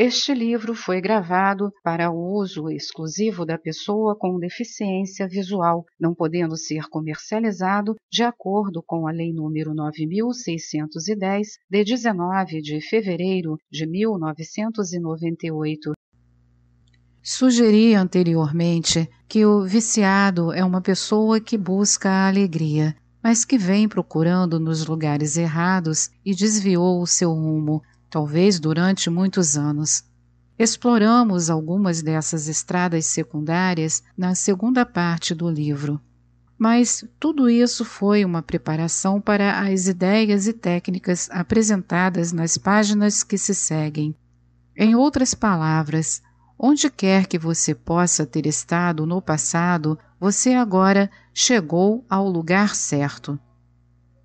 Este livro foi gravado para uso exclusivo da pessoa com deficiência visual, não podendo ser comercializado de acordo com a Lei nº 9610 de 19 de fevereiro de 1998. Sugeri anteriormente que o viciado é uma pessoa que busca a alegria, mas que vem procurando nos lugares errados e desviou o seu rumo talvez durante muitos anos. Exploramos algumas dessas estradas secundárias na segunda parte do livro. Mas tudo isso foi uma preparação para as ideias e técnicas apresentadas nas páginas que se seguem. Em outras palavras, onde quer que você possa ter estado no passado, você agora chegou ao lugar certo.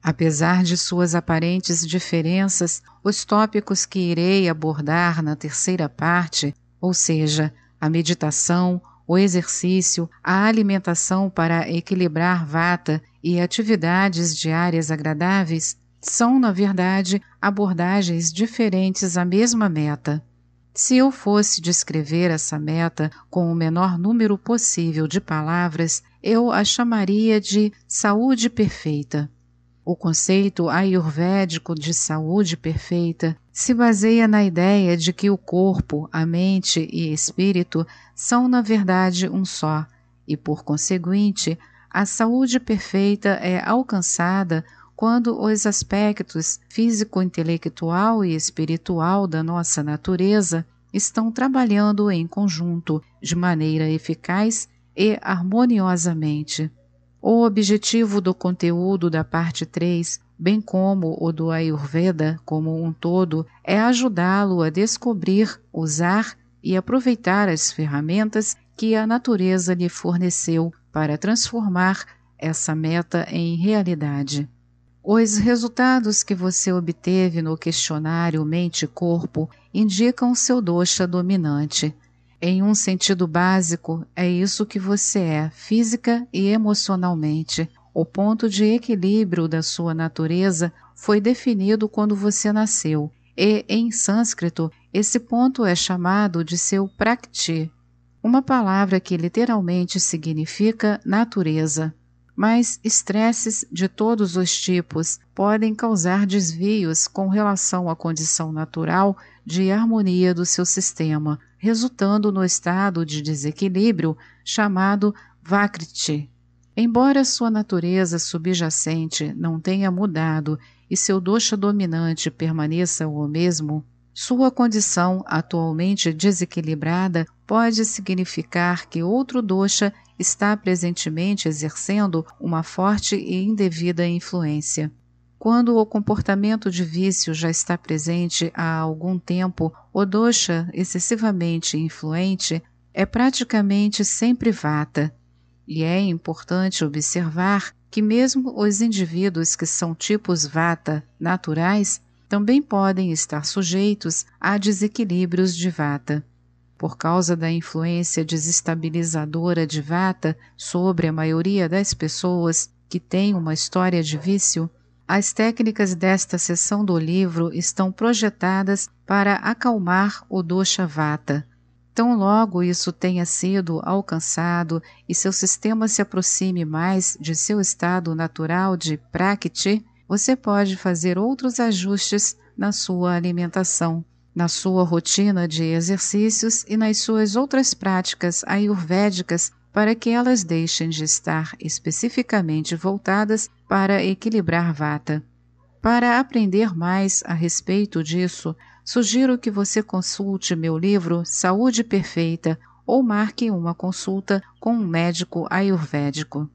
Apesar de suas aparentes diferenças, os tópicos que irei abordar na terceira parte, ou seja, a meditação, o exercício, a alimentação para equilibrar vata e atividades diárias agradáveis, são, na verdade, abordagens diferentes à mesma meta. Se eu fosse descrever essa meta com o menor número possível de palavras, eu a chamaria de saúde perfeita. O conceito ayurvédico de saúde perfeita se baseia na ideia de que o corpo, a mente e espírito são, na verdade, um só, e, por conseguinte, a saúde perfeita é alcançada quando os aspectos físico-intelectual e espiritual da nossa natureza estão trabalhando em conjunto, de maneira eficaz e harmoniosamente. O objetivo do conteúdo da parte 3, bem como o do Ayurveda como um todo, é ajudá-lo a descobrir, usar e aproveitar as ferramentas que a natureza lhe forneceu para transformar essa meta em realidade. Os resultados que você obteve no questionário Mente-Corpo indicam seu doxa dominante, em um sentido básico, é isso que você é, física e emocionalmente. O ponto de equilíbrio da sua natureza foi definido quando você nasceu, e em sânscrito, esse ponto é chamado de seu prakti, uma palavra que literalmente significa natureza. Mas estresses de todos os tipos podem causar desvios com relação à condição natural de harmonia do seu sistema, resultando no estado de desequilíbrio chamado Vakriti. Embora sua natureza subjacente não tenha mudado e seu doxa dominante permaneça o mesmo, sua condição atualmente desequilibrada pode significar que outro dosha está presentemente exercendo uma forte e indevida influência. Quando o comportamento de vício já está presente há algum tempo, o dosha excessivamente influente é praticamente sempre vata. E é importante observar que mesmo os indivíduos que são tipos vata naturais também podem estar sujeitos a desequilíbrios de vata. Por causa da influência desestabilizadora de vata sobre a maioria das pessoas que têm uma história de vício, as técnicas desta seção do livro estão projetadas para acalmar o dosha vata. Tão logo isso tenha sido alcançado e seu sistema se aproxime mais de seu estado natural de prakti, você pode fazer outros ajustes na sua alimentação, na sua rotina de exercícios e nas suas outras práticas ayurvédicas para que elas deixem de estar especificamente voltadas para equilibrar vata. Para aprender mais a respeito disso, sugiro que você consulte meu livro Saúde Perfeita ou marque uma consulta com um médico ayurvédico.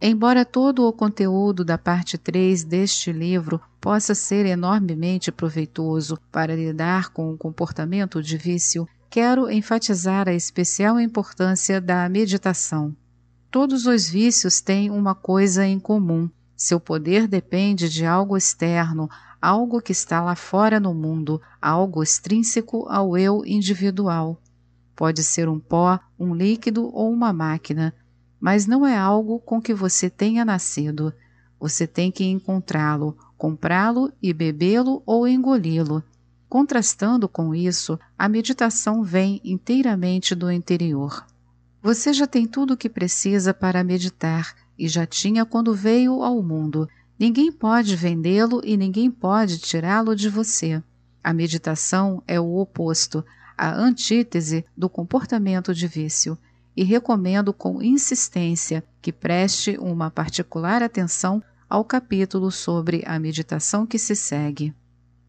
Embora todo o conteúdo da parte 3 deste livro possa ser enormemente proveitoso para lidar com o comportamento de vício, quero enfatizar a especial importância da meditação. Todos os vícios têm uma coisa em comum: seu poder depende de algo externo, algo que está lá fora no mundo, algo extrínseco ao eu individual. Pode ser um pó, um líquido ou uma máquina mas não é algo com que você tenha nascido. Você tem que encontrá-lo, comprá-lo e bebê-lo ou engoli-lo. Contrastando com isso, a meditação vem inteiramente do interior. Você já tem tudo o que precisa para meditar e já tinha quando veio ao mundo. Ninguém pode vendê-lo e ninguém pode tirá-lo de você. A meditação é o oposto, a antítese do comportamento de vício e recomendo com insistência que preste uma particular atenção ao capítulo sobre a meditação que se segue.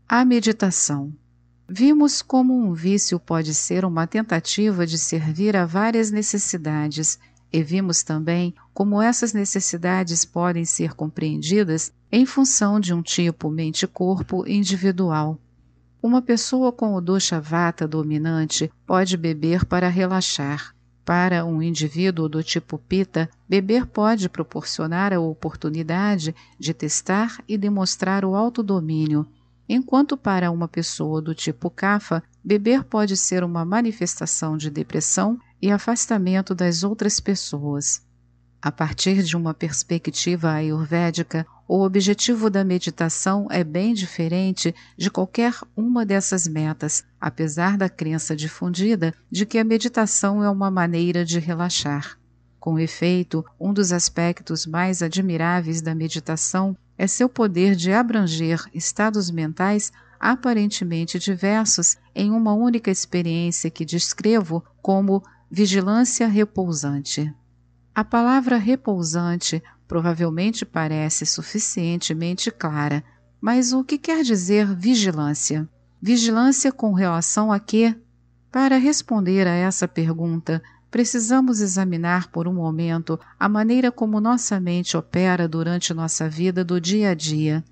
A meditação. Vimos como um vício pode ser uma tentativa de servir a várias necessidades e vimos também como essas necessidades podem ser compreendidas em função de um tipo mente-corpo individual. Uma pessoa com o dosha vata dominante pode beber para relaxar. Para um indivíduo do tipo Pita, beber pode proporcionar a oportunidade de testar e demonstrar o autodomínio, enquanto para uma pessoa do tipo Kafa, beber pode ser uma manifestação de depressão e afastamento das outras pessoas. A partir de uma perspectiva ayurvédica, o objetivo da meditação é bem diferente de qualquer uma dessas metas, apesar da crença difundida de que a meditação é uma maneira de relaxar. Com efeito, um dos aspectos mais admiráveis da meditação é seu poder de abranger estados mentais aparentemente diversos em uma única experiência que descrevo como vigilância repousante. A palavra repousante provavelmente parece suficientemente clara. Mas o que quer dizer vigilância? Vigilância com relação a quê? Para responder a essa pergunta, precisamos examinar por um momento a maneira como nossa mente opera durante nossa vida do dia a dia.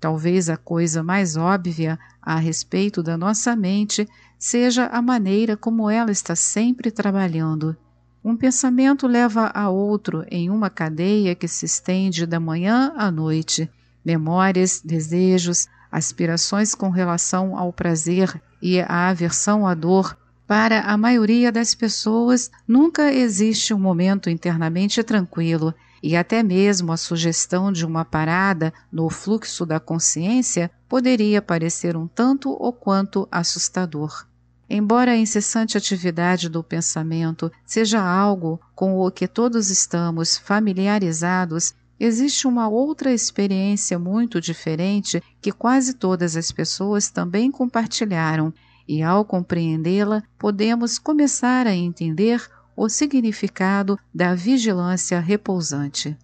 Talvez a coisa mais óbvia a respeito da nossa mente seja a maneira como ela está sempre trabalhando. Um pensamento leva a outro em uma cadeia que se estende da manhã à noite. Memórias, desejos, aspirações com relação ao prazer e à aversão à dor. Para a maioria das pessoas, nunca existe um momento internamente tranquilo, e até mesmo a sugestão de uma parada no fluxo da consciência poderia parecer um tanto ou quanto assustador. Embora a incessante atividade do pensamento seja algo com o que todos estamos familiarizados, existe uma outra experiência muito diferente que quase todas as pessoas também compartilharam, e ao compreendê-la, podemos começar a entender o significado da vigilância repousante.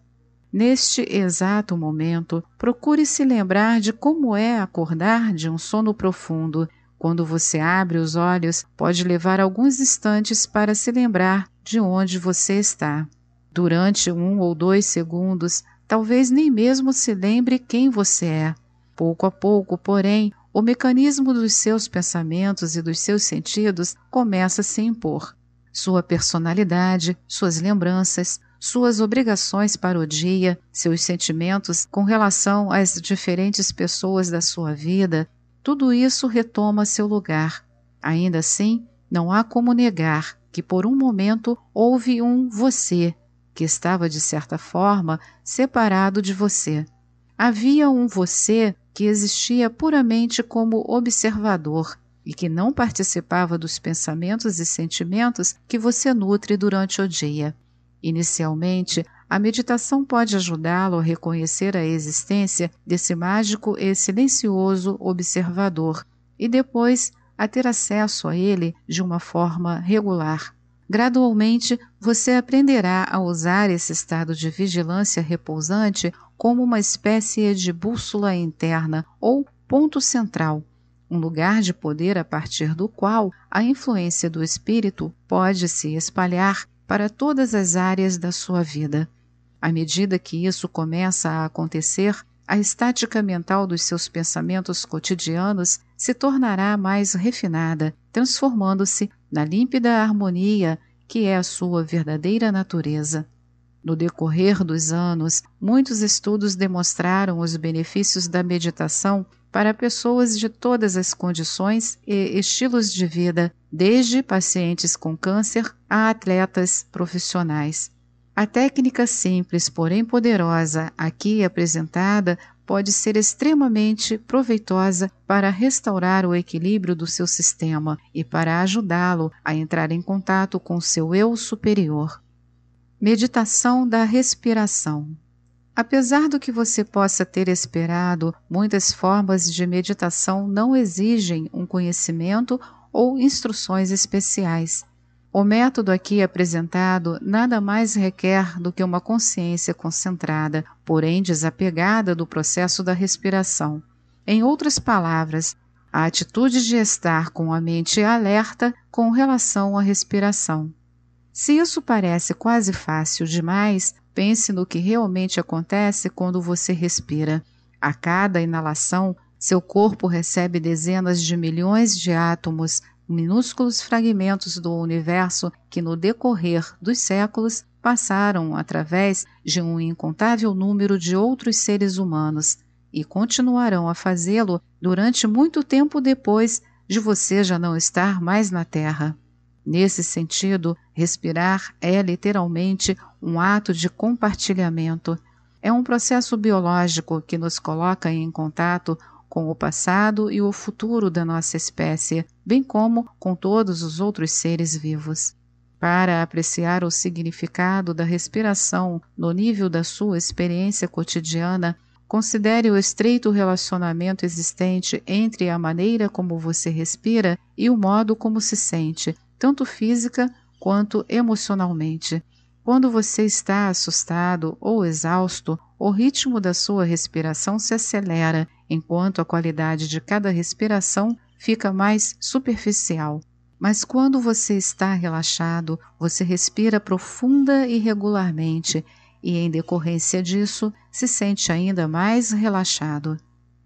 Neste exato momento, procure se lembrar de como é acordar de um sono profundo quando você abre os olhos, pode levar alguns instantes para se lembrar de onde você está. Durante um ou dois segundos, talvez nem mesmo se lembre quem você é. Pouco a pouco, porém, o mecanismo dos seus pensamentos e dos seus sentidos começa a se impor. Sua personalidade, suas lembranças, suas obrigações para o dia, seus sentimentos com relação às diferentes pessoas da sua vida, tudo isso retoma seu lugar. Ainda assim, não há como negar que por um momento houve um você que estava de certa forma separado de você. Havia um você que existia puramente como observador e que não participava dos pensamentos e sentimentos que você nutre durante o dia. Inicialmente, a meditação pode ajudá-lo a reconhecer a existência desse mágico e silencioso observador e depois a ter acesso a ele de uma forma regular. Gradualmente, você aprenderá a usar esse estado de vigilância repousante como uma espécie de bússola interna ou ponto central, um lugar de poder a partir do qual a influência do espírito pode se espalhar para todas as áreas da sua vida. À medida que isso começa a acontecer, a estática mental dos seus pensamentos cotidianos se tornará mais refinada, transformando-se na límpida harmonia que é a sua verdadeira natureza. No decorrer dos anos, muitos estudos demonstraram os benefícios da meditação para pessoas de todas as condições e estilos de vida, desde pacientes com câncer a atletas profissionais. A técnica simples, porém poderosa, aqui apresentada, pode ser extremamente proveitosa para restaurar o equilíbrio do seu sistema e para ajudá-lo a entrar em contato com seu eu superior. Meditação da respiração. Apesar do que você possa ter esperado, muitas formas de meditação não exigem um conhecimento ou instruções especiais. O método aqui apresentado nada mais requer do que uma consciência concentrada, porém desapegada do processo da respiração. Em outras palavras, a atitude de estar com a mente alerta com relação à respiração. Se isso parece quase fácil demais, Pense no que realmente acontece quando você respira. A cada inalação, seu corpo recebe dezenas de milhões de átomos, minúsculos fragmentos do universo que, no decorrer dos séculos, passaram através de um incontável número de outros seres humanos e continuarão a fazê-lo durante muito tempo depois de você já não estar mais na Terra. Nesse sentido, respirar é literalmente um ato de compartilhamento. É um processo biológico que nos coloca em contato com o passado e o futuro da nossa espécie, bem como com todos os outros seres vivos. Para apreciar o significado da respiração no nível da sua experiência cotidiana, considere o estreito relacionamento existente entre a maneira como você respira e o modo como se sente, tanto física quanto emocionalmente. Quando você está assustado ou exausto, o ritmo da sua respiração se acelera, enquanto a qualidade de cada respiração fica mais superficial. Mas quando você está relaxado, você respira profunda e regularmente, e em decorrência disso, se sente ainda mais relaxado.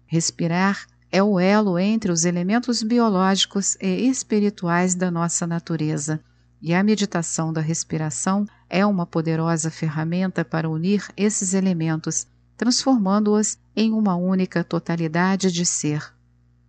Respirar é o elo entre os elementos biológicos e espirituais da nossa natureza, e a meditação da respiração é uma poderosa ferramenta para unir esses elementos, transformando-os em uma única totalidade de ser.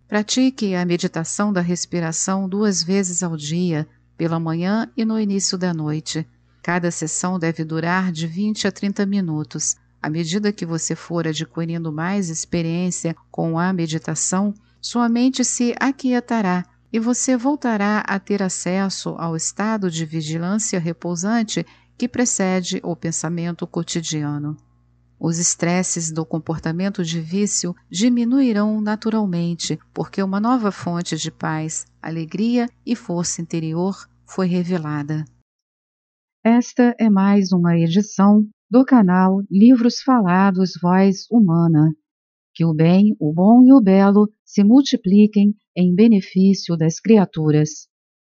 Pratique a meditação da respiração duas vezes ao dia, pela manhã e no início da noite. Cada sessão deve durar de 20 a 30 minutos. À medida que você for adquirindo mais experiência com a meditação, sua mente se aquietará e você voltará a ter acesso ao estado de vigilância repousante que precede o pensamento cotidiano. Os estresses do comportamento de vício diminuirão naturalmente, porque uma nova fonte de paz, alegria e força interior foi revelada. Esta é mais uma edição do canal Livros Falados Voz Humana. Que o bem, o bom e o belo se multipliquem em benefício das criaturas.